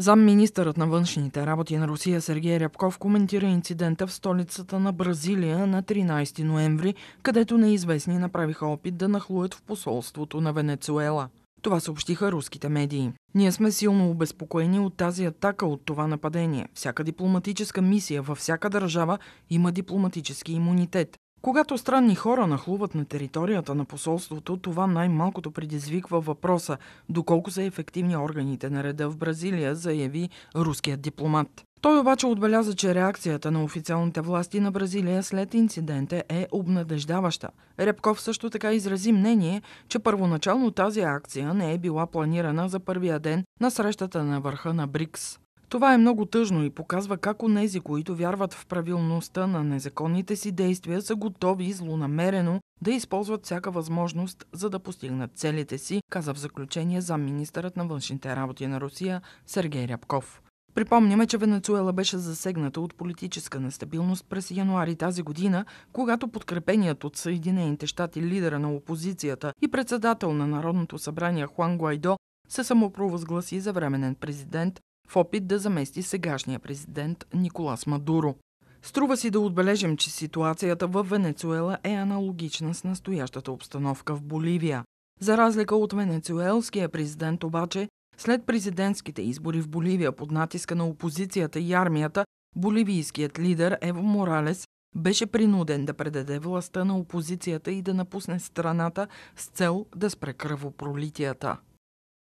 Замминистърът на външните работи на Русия Сергей Рябков коментира инцидента в столицата на Бразилия на 13 ноември, където неизвестни направиха опит да нахлуят в посолството на Венецуела. Това съобщиха руските медии. Ние сме силно обезпокоени от тази атака, от това нападение. Всяка дипломатическа мисия във всяка държава има дипломатически имунитет. Когато странни хора нахлуват на територията на посолството, това най-малкото предизвиква въпроса доколко са ефективни органите на реда в Бразилия, заяви руският дипломат. Той обаче отбеляза, че реакцията на официалните власти на Бразилия след инцидента е обнадеждаваща. Репков също така изрази мнение, че първоначално тази акция не е била планирана за първия ден на срещата на върха на БРИКС. Това е много тъжно и показва как онези, които вярват в правилността на незаконните си действия, са готови злонамерено да използват всяка възможност, за да постигнат целите си, каза в заключение за министърът на външните работи на Русия Сергей Рябков. Припомняме, че Венецуела беше засегната от политическа нестабилност през януари тази година, когато подкрепеният от Съединените щати лидера на опозицията и председател на Народното събрание Хуан Гуайдо се самопровъзгласи за временен президент в опит да замести сегашния президент Николас Мадуро. Струва си да отбележим, че ситуацията в Венецуела е аналогична с настоящата обстановка в Боливия. За разлика от венецуелския президент обаче, след президентските избори в Боливия под натиска на опозицията и армията, боливийският лидер Ево Моралес беше принуден да предаде властта на опозицията и да напусне страната с цел да спре кръвопролитията.